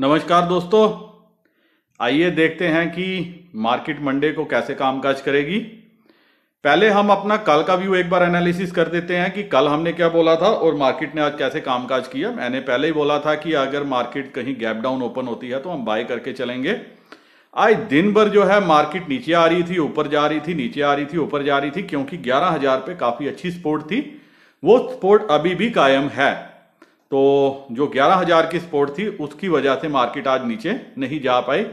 नमस्कार दोस्तों आइए देखते हैं कि मार्केट मंडे को कैसे कामकाज करेगी पहले हम अपना कल का व्यू एक बार एनालिसिस कर देते हैं कि कल हमने क्या बोला था और मार्केट ने आज कैसे कामकाज किया मैंने पहले ही बोला था कि अगर मार्केट कहीं गैप डाउन ओपन होती है तो हम बाय करके चलेंगे आज दिन भर जो है मार्केट नीचे आ रही थी ऊपर जा रही थी नीचे आ रही थी ऊपर जा रही थी क्योंकि ग्यारह हजार पे काफी अच्छी स्पोर्ट थी वो स्पोर्ट अभी भी कायम है तो जो ग्यारह हजार की सपोर्ट थी उसकी वजह से मार्केट आज नीचे नहीं जा पाई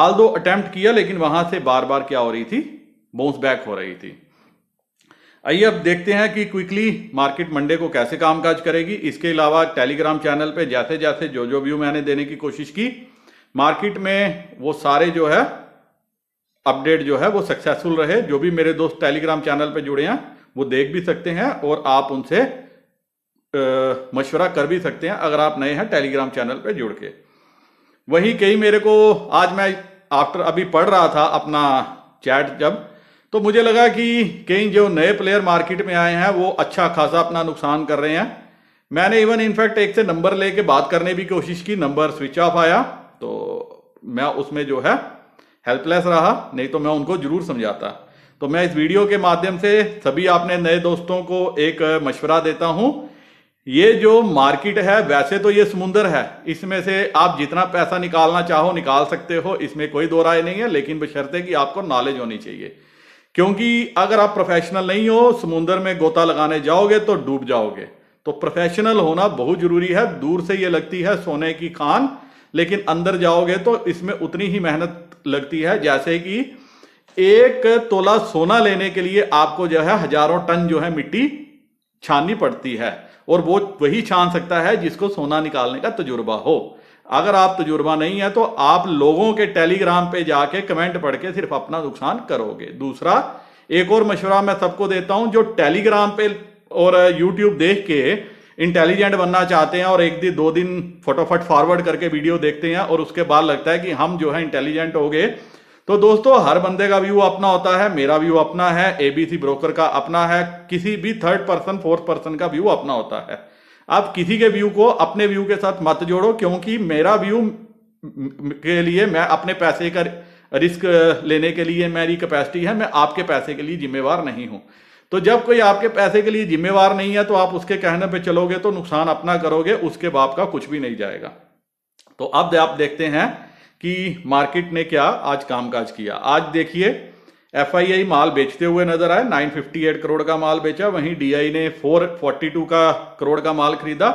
आल दो अटैम्प्ट किया लेकिन वहां से बार बार क्या हो रही थी बाउंस बैक हो रही थी आइए अब देखते हैं कि क्विकली मार्केट मंडे को कैसे कामकाज करेगी इसके अलावा टेलीग्राम चैनल पे जैसे जैसे जो जो व्यू मैंने देने की कोशिश की मार्केट में वो सारे जो है अपडेट जो है वो सक्सेसफुल रहे जो भी मेरे दोस्त टेलीग्राम चैनल पे जुड़े हैं वो देख भी सकते हैं और आप उनसे मशवरा कर भी सकते हैं अगर आप नए हैं टेलीग्राम चैनल पर जुड़ के वही कई मेरे को आज मैं आफ्टर अभी पढ़ रहा था अपना चैट जब तो मुझे लगा कि कई जो नए प्लेयर मार्केट में आए हैं वो अच्छा खासा अपना नुकसान कर रहे हैं मैंने इवन इनफैक्ट एक से नंबर लेके बात करने भी कोशिश की नंबर स्विच ऑफ आया तो मैं उसमें जो है हेल्पलेस रहा नहीं तो मैं उनको जरूर समझाता तो मैं इस वीडियो के माध्यम से सभी आपने नए दोस्तों को एक मशवरा देता हूँ ये जो मार्केट है वैसे तो ये समुंदर है इसमें से आप जितना पैसा निकालना चाहो निकाल सकते हो इसमें कोई दो राय नहीं है लेकिन बशर्ते कि आपको नॉलेज होनी चाहिए क्योंकि अगर आप प्रोफेशनल नहीं हो समुंदर में गोता लगाने जाओगे तो डूब जाओगे तो प्रोफेशनल होना बहुत जरूरी है दूर से ये लगती है सोने की खान लेकिन अंदर जाओगे तो इसमें उतनी ही मेहनत लगती है जैसे कि एक तोला सोना लेने के लिए आपको जो है हजारों टन जो है मिट्टी छाननी पड़ती है और वो वही छान सकता है जिसको सोना निकालने का तजुर्बा हो अगर आप तजुर्बा नहीं है तो आप लोगों के टेलीग्राम पे जाके कमेंट पढ़ के सिर्फ अपना नुकसान करोगे दूसरा एक और मशवरा मैं सबको देता हूं जो टेलीग्राम पे और यूट्यूब देख के इंटेलिजेंट बनना चाहते हैं और एक दिन दो दिन फटोफट फॉरवर्ड करके वीडियो देखते हैं और उसके बाद लगता है कि हम जो है इंटेलिजेंट हो गए तो दोस्तों हर बंदे का व्यू अपना होता है मेरा व्यू अपना है एबीसी ब्रोकर का अपना है किसी भी थर्ड पर्सन फोर्थ पर्सन का व्यू अपना होता है आप किसी के व्यू को अपने व्यू के साथ मत जोड़ो क्योंकि मेरा व्यू के लिए मैं अपने पैसे का रिस्क लेने के लिए मेरी कैपेसिटी है मैं आपके पैसे के लिए जिम्मेवार नहीं हूं तो जब कोई आपके पैसे के लिए जिम्मेवार नहीं है तो आप उसके कहने पे चलोगे तो नुकसान अपना करोगे उसके बाप का कुछ भी नहीं जाएगा तो अब आप देखते हैं कि मार्केट ने क्या आज कामकाज किया आज देखिए एफआईआई माल बेचते हुए नजर आए 958 करोड़ का माल बेचा वहीं डीआई ने 442 का करोड़ का माल खरीदा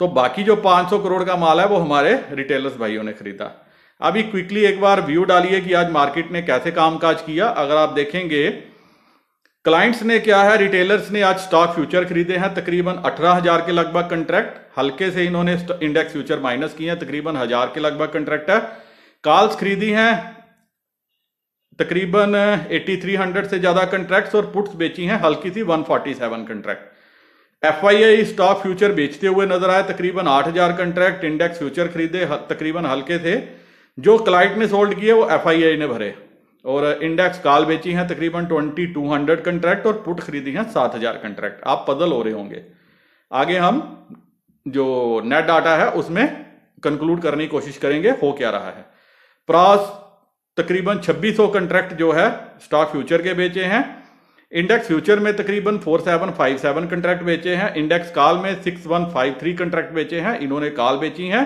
तो बाकी जो 500 करोड़ का माल है वो हमारे रिटेलर्स भाइयों ने खरीदा अभी क्विकली एक बार व्यू डालिए कि आज मार्केट ने कैसे कामकाज किया अगर आप देखेंगे क्लाइंट्स ने क्या है रिटेलर्स ने आज स्टॉक फ्यूचर खरीदे हैं तकरीबन अठारह हजार के लगभग कंट्रैक्ट हल्के से इन्होंने इंडेक्स फ्यूचर माइनस किए हैं तकरीबन हजार के लगभग कंट्रैक्ट है कॉल्स खरीदी हैं तकरीबन 8300 से ज़्यादा कंट्रैक्ट्स और पुट्स बेची हैं हल्की सी 147 contract F I I stock future बेचते हुए नजर आए तकरीबन 8000 कंट्रैक्ट इंडेक्स फ्यूचर खरीदे तकरीबन हल्के थे जो क्लाइंट ने सोल्ड किए वो एफ आई आई ने भरे और इंडेक्स कॉल बेची हैं तकरीबन 2200 कंट्रैक्ट और पुट खरीदी हैं 7000 कंट्रैक्ट आप पदल हो रहे होंगे आगे हम जो नेट डाटा है उसमें कंक्लूड करने की कोशिश करेंगे हो क्या रहा है प्रास तकरीबन 2600 कॉन्ट्रैक्ट जो है स्टॉक फ्यूचर के बेचे हैं इंडेक्स फ्यूचर में तकरीबन 4757 कॉन्ट्रैक्ट बेचे हैं इंडेक्स कॉल में 6153 कॉन्ट्रैक्ट बेचे हैं इन्होंने कॉल बेची हैं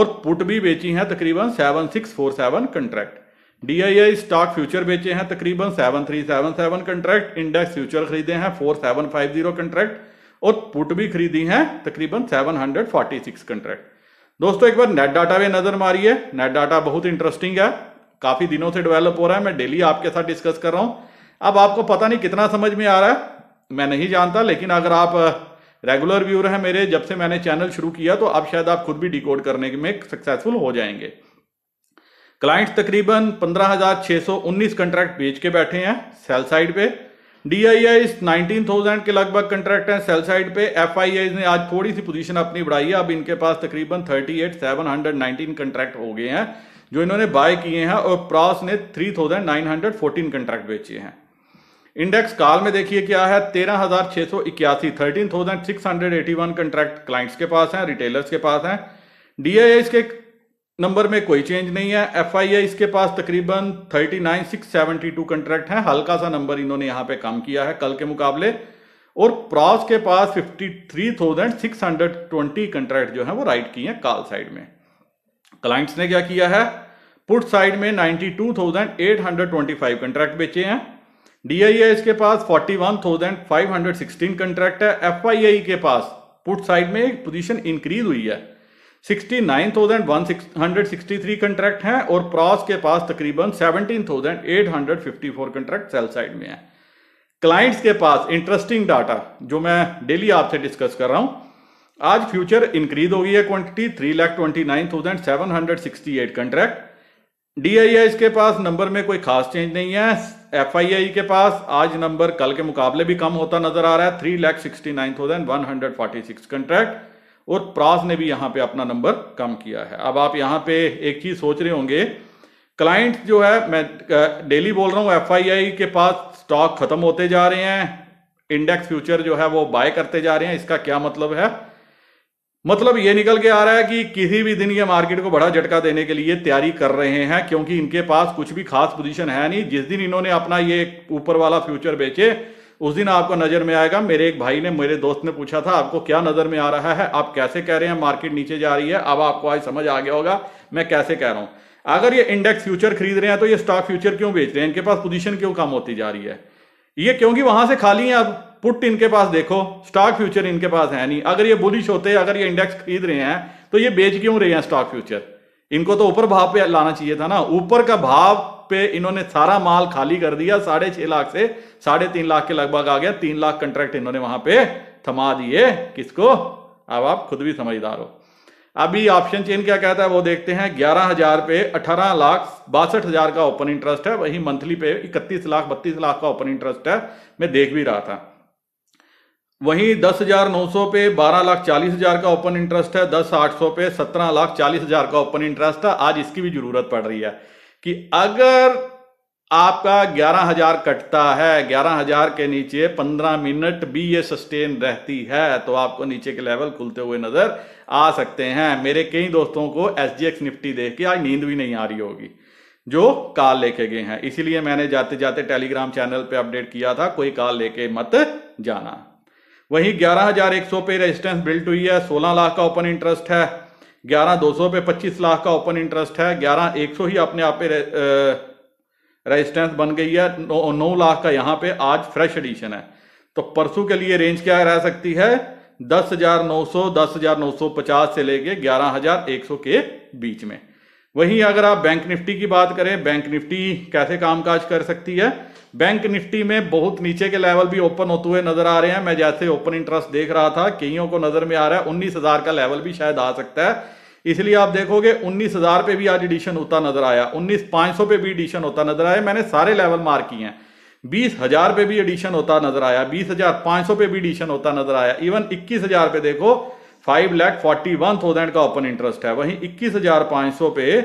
और पुट भी बेची हैं तकरीबन 7647 कॉन्ट्रैक्ट डी स्टॉक फ्यूचर बेचे हैं तकरीबन 7377 कॉन्ट्रैक्ट इंडेक्स फ्यूचर खरीदे हैं 4750 कॉन्ट्रैक्ट और पुट भी खरीदी हैं तकरीबन 746 कॉन्ट्रैक्ट दोस्तों एक बार नेट डाटा पे नजर मारिए नेट डाटा बहुत इंटरेस्टिंग है काफी दिनों से डेवलप हो रहा है मैं डेली आपके साथ डिस्कस कर रहा हूं अब आपको पता नहीं कितना समझ में आ रहा है मैं नहीं जानता लेकिन अगर आप रेगुलर व्यूअर हैं मेरे जब से मैंने चैनल शुरू किया तो अब शायद आप खुद भी डिकोड करने में सक्सेसफुल हो जाएंगे क्लाइंट्स तकरीबन पंद्रह कॉन्ट्रैक्ट बेच के बैठे हैं सेल साइड पे D I I's nineteen thousand के लगभग कंट्रैक्ट हैं सेल साइड पे एफ आई आईज ने आज थोड़ी सी पोजीशन अपनी बढ़ाई है अब इनके पास तकरीबन thirty eight seven hundred nineteen contract हो गए हैं जो इन्होंने बाय किए हैं और प्रॉस ने three thousand nine hundred fourteen contract बेचे हैं इंडेक्स काल में देखिए क्या है तेरह हजार छह सौ इक्यासी thirteen thousand six hundred eighty one contract clients के पास हैं रिटेलर्स के पास हैं डी आई आईज के नंबर में कोई चेंज नहीं है एफ इसके पास तकरीबन 39,672 कॉन्ट्रैक्ट हैं हल्का सा नंबर इन्होंने यहां पे कम किया है कल के मुकाबले और प्रॉस के पास 53,620 कॉन्ट्रैक्ट जो है वो राइट किए हैं कॉल साइड में क्लाइंट्स ने क्या किया है पुट साइड में 92,825 कॉन्ट्रैक्ट बेचे हैं आई इसके पास सिक्सटीन कॉन्ट्रैक्ट है एफ के पास पुट साइड में एक पोजीशन इंक्रीज हुई है 69,163 कंट्रैक्ट हैं और प्रॉस के पास तकरीबन 17,854 कंट्रैक्ट सेल साइड में है क्लाइंट्स के पास इंटरेस्टिंग डाटा जो मैं डेली आपसे डिस्कस कर रहा हूं आज फ्यूचर इंक्रीज हो गई है quantity three lakh twenty nine thousand seven hundred sixty eight contract DII के पास नंबर में कोई खास चेंज नहीं है एफआईआई के पास आज नंबर कल के मुकाबले भी कम होता नजर आ रहा है three lakh sixty nine thousand one hundred forty six contract और प्रास ने भी यहाँ पे अपना नंबर कम किया है अब आप यहाँ पे एक चीज सोच रहे होंगे क्लाइंट जो है मैं डेली बोल रहा हूँ एफ के पास स्टॉक खत्म होते जा रहे हैं इंडेक्स फ्यूचर जो है वो बाय करते जा रहे हैं इसका क्या मतलब है मतलब ये निकल के आ रहा है कि किसी भी दिन ये मार्केट को बड़ा झटका देने के लिए तैयारी कर रहे हैं क्योंकि इनके पास कुछ भी खास पोजीशन है नहीं जिस दिन इन्होंने अपना ये ऊपर वाला फ्यूचर बेचे उस दिन आपको नजर में आएगा मेरे एक भाई ने मेरे दोस्त ने पूछा था आपको क्या नजर में आ रहा है आप कैसे कह रहे हैं मार्केट नीचे जा रही है अब आपको आज समझ आ गया होगा मैं कैसे कह रहा हूं अगर ये इंडेक्स फ्यूचर खरीद रहे हैं तो ये स्टॉक फ्यूचर क्यों बेच रहे हैं इनके पास पोजिशन क्यों कम होती जा रही है ये क्योंकि वहां से खाली है अब पुट इनके पास देखो स्टॉक फ्यूचर इनके पास है नहीं अगर ये बुलिश होते अगर ये इंडेक्स खरीद रहे हैं तो ये बेच क्यों रहे हैं स्टॉक फ्यूचर इनको तो ऊपर भाव पे लाना चाहिए था ना ऊपर का भाव पे इन्होंने सारा माल खाली कर दिया साढ़े छह लाख से साढ़े तीन लाख के लगभग आ गया तीन लाख कंट्रैक्ट इन्होंने वहां पे थमा दिए किसको अब आप खुद भी समझदार हो अभी ऑप्शन चेन क्या कहता है वो देखते हैं ग्यारह हजार पे अठारह लाख बासठ हजार का ओपन इंटरेस्ट है वही मंथली पे इकतीस लाख बत्तीस लाख का ओपन इंटरेस्ट है मैं देख भी रहा था वहीं दस हजार नौ सौ पे बारह लाख चालीस हजार का ओपन इंटरेस्ट है दस आठ सौ पे सत्रह लाख चालीस हजार का ओपन इंटरेस्ट है आज इसकी भी जरूरत पड़ रही है कि अगर आपका ग्यारह हजार कटता है ग्यारह हजार के नीचे पंद्रह मिनट भी ये सस्टेन रहती है तो आपको नीचे के लेवल खुलते हुए नजर आ सकते हैं मेरे कई दोस्तों को एस निफ्टी देख के आज नींद भी नहीं आ रही होगी जो कॉल लेके गए हैं इसीलिए मैंने जाते जाते टेलीग्राम चैनल पे अपडेट किया था कोई कॉल लेके मत जाना वहीं ग्यारह हजार एक सौ पे रेजिस्टेंस बिल्ट हुई है सोलह लाख का ओपन इंटरेस्ट है ग्यारह दो सौ पे पच्चीस लाख का ओपन इंटरेस्ट है ग्यारह एक सौ ही अपने आप पे रेजिस्टेंस बन गई है नौ नौ लाख का यहाँ पे आज फ्रेश एडिशन है तो परसों के लिए रेंज क्या रह सकती है दस हजार नौ सौ दस हजार नौ सौ पचास से लेके ग्यारह हजार एक सौ के बीच में वहीं अगर आप बैंक निफ्टी की बात करें बैंक निफ्टी कैसे कामकाज कर सकती है बैंक निफ्टी में बहुत नीचे के लेवल भी ओपन होते हुए नजर आ रहे हैं मैं जैसे ओपन इंटरेस्ट देख रहा था कईयों को नजर में आ रहा है उन्नीस हजार का लेवल भी शायद आ सकता है इसलिए आप देखोगे उन्नीस हजार पे भी आज एडिशन होता नजर आया उन्नीस पांच सौ पे भी एडिशन होता नजर आया मैंने सारे लेवल मार किए हैं बीस हजार पे भी एडिशन होता नजर आया बीस हजार पांच सौ पे भी एडिशन होता नजर आया इवन इक्कीस हजार पे देखो five lakh forty one thousand का ओपन इंटरेस्ट है वहीं इक्कीस हजार पांच सौ पे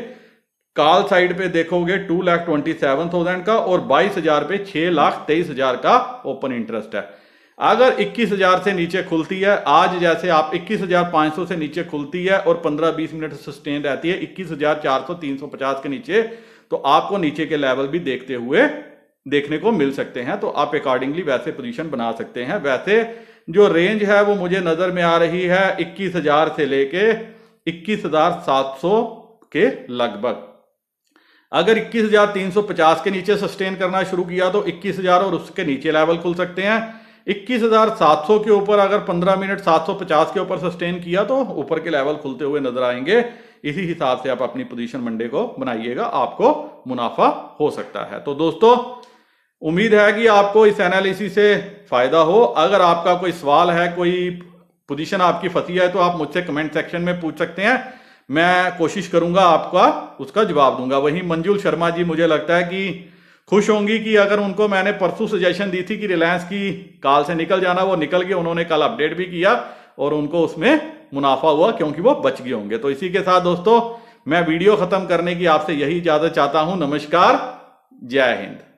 कॉल साइड पे देखोगे two lakh twenty seven thousand का और बाईस हजार पे छह लाख तेईस हजार का ओपन इंटरेस्ट है अगर इक्कीस हजार से नीचे खुलती है आज जैसे आप इक्कीस हजार पांच सौ से नीचे खुलती है और पंद्रह बीस मिनट सस्टेन रहती है इक्कीस हजार चार सौ तीन सौ पचास के नीचे तो आपको नीचे के लेवल भी देखते हुए देखने को मिल सकते हैं तो आप अकॉर्डिंगली वैसे पोजीशन बना सकते हैं वैसे जो रेंज है वो मुझे नज़र में आ रही है इक्कीस हजार से लेके इक्कीस हजार सात सौ के लगभग अगर 21,350 के नीचे सस्टेन करना शुरू किया तो 21,000 और उसके नीचे लेवल खुल सकते हैं 21,700 के ऊपर अगर 15 मिनट 750 के ऊपर सस्टेन किया तो ऊपर के लेवल खुलते हुए नजर आएंगे इसी हिसाब से आप अपनी पोजीशन मंडे को बनाइएगा आपको मुनाफा हो सकता है तो दोस्तों उम्मीद है कि आपको इस एनालिसिस से फ़ायदा हो अगर आपका कोई सवाल है कोई पोजीशन आपकी फंसी है तो आप मुझसे कमेंट सेक्शन में पूछ सकते हैं मैं कोशिश करूंगा आपका उसका जवाब दूंगा वहीं मंजुल शर्मा जी मुझे लगता है कि खुश होंगी कि अगर उनको मैंने परसों सजेशन दी थी कि रिलायंस की काल से निकल जाना वो निकल गए उन्होंने कल अपडेट भी किया और उनको उसमें मुनाफा हुआ क्योंकि वो बच गए होंगे तो इसी के साथ दोस्तों मैं वीडियो खत्म करने की आपसे यही इजाजत चाहता हूं नमस्कार जय हिंद